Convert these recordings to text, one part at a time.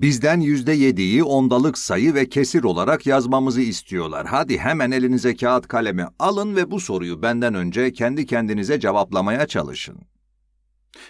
Bizden yüzde yediyi ondalık sayı ve kesir olarak yazmamızı istiyorlar. Hadi hemen elinize kağıt kalemi alın ve bu soruyu benden önce kendi kendinize cevaplamaya çalışın.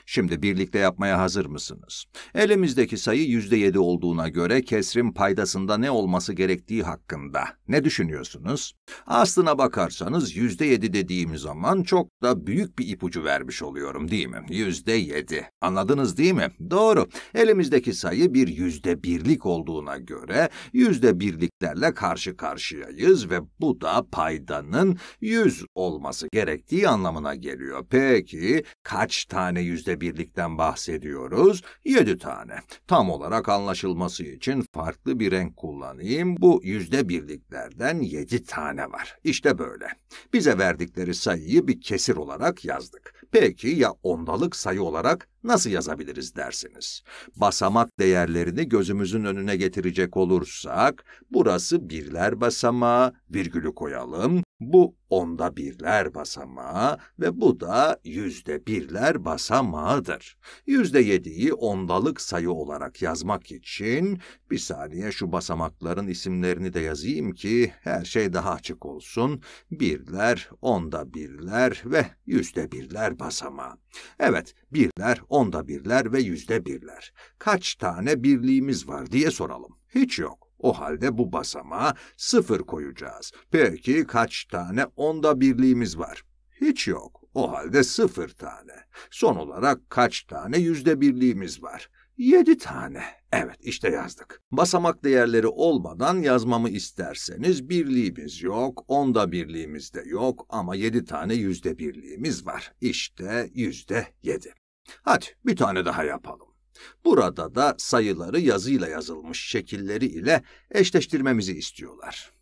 Şimdi birlikte yapmaya hazır mısınız? Elimizdeki sayı yüzde yedi olduğuna göre kesrin paydasında ne olması gerektiği hakkında ne düşünüyorsunuz? Aslına bakarsanız yüzde yedi dediğim zaman çok da büyük bir ipucu vermiş oluyorum değil mi? Yüzde yedi. Anladınız değil mi? Doğru. Elimizdeki sayı bir yüzde birlik olduğuna göre yüzde birliklerle karşı karşıyayız ve bu da paydanın yüz olması gerektiği anlamına geliyor. Peki kaç tane yüzde birlikten bahsediyoruz. Yedi tane. Tam olarak anlaşılması için farklı bir renk kullanayım. Bu yüzde birliklerden yedi tane var. İşte böyle. Bize verdikleri sayıyı bir kesir olarak yazdık. Peki ya ondalık sayı olarak nasıl yazabiliriz dersiniz. Basamak değerlerini gözümüzün önüne getirecek olursak, burası birler basamağı, virgülü koyalım, bu onda birler basamağı ve bu da yüzde birler basamağıdır. Yüzde yediyi ondalık sayı olarak yazmak için bir saniye şu basamakların isimlerini de yazayım ki her şey daha açık olsun. Birler, onda birler ve yüzde birler basamağı. Evet, birler, onda birler ve yüzde birler. Kaç tane birliğimiz var diye soralım. Hiç yok. O halde bu basamağa sıfır koyacağız. Peki kaç tane onda birliğimiz var? Hiç yok. O halde sıfır tane. Son olarak kaç tane yüzde birliğimiz var? Yedi tane. Evet işte yazdık. Basamak değerleri olmadan yazmamı isterseniz birliğimiz yok, onda birliğimiz de yok ama yedi tane yüzde birliğimiz var. İşte yüzde yedi. Hadi bir tane daha yapalım. Burada da sayıları yazıyla yazılmış şekilleri ile eşleştirmemizi istiyorlar.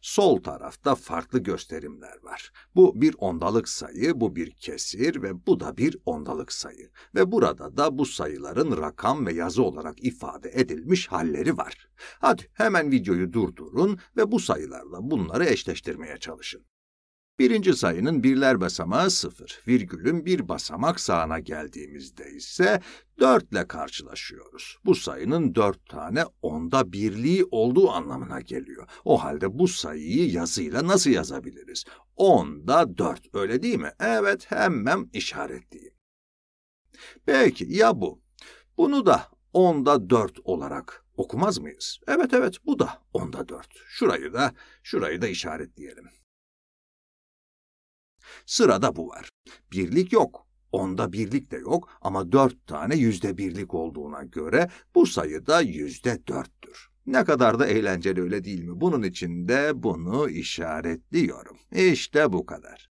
Sol tarafta farklı gösterimler var. Bu bir ondalık sayı, bu bir kesir ve bu da bir ondalık sayı. Ve burada da bu sayıların rakam ve yazı olarak ifade edilmiş halleri var. Hadi hemen videoyu durdurun ve bu sayılarla bunları eşleştirmeye çalışın. Birinci sayının birler basamağı sıfır, virgülün bir basamak sağına geldiğimizde ise dörtle karşılaşıyoruz. Bu sayının dört tane onda birliği olduğu anlamına geliyor. O halde bu sayıyı yazıyla nasıl yazabiliriz? Onda dört, öyle değil mi? Evet, hemen işaretleyeyim. Peki, ya bu? Bunu da onda dört olarak okumaz mıyız? Evet, evet, bu da onda dört. Şurayı da, şurayı da işaretleyelim. Sırada bu var. Birlik yok. Onda birlik de yok ama dört tane yüzde birlik olduğuna göre bu sayı da yüzde dörttür. Ne kadar da eğlenceli öyle değil mi? Bunun için de bunu işaretliyorum. İşte bu kadar.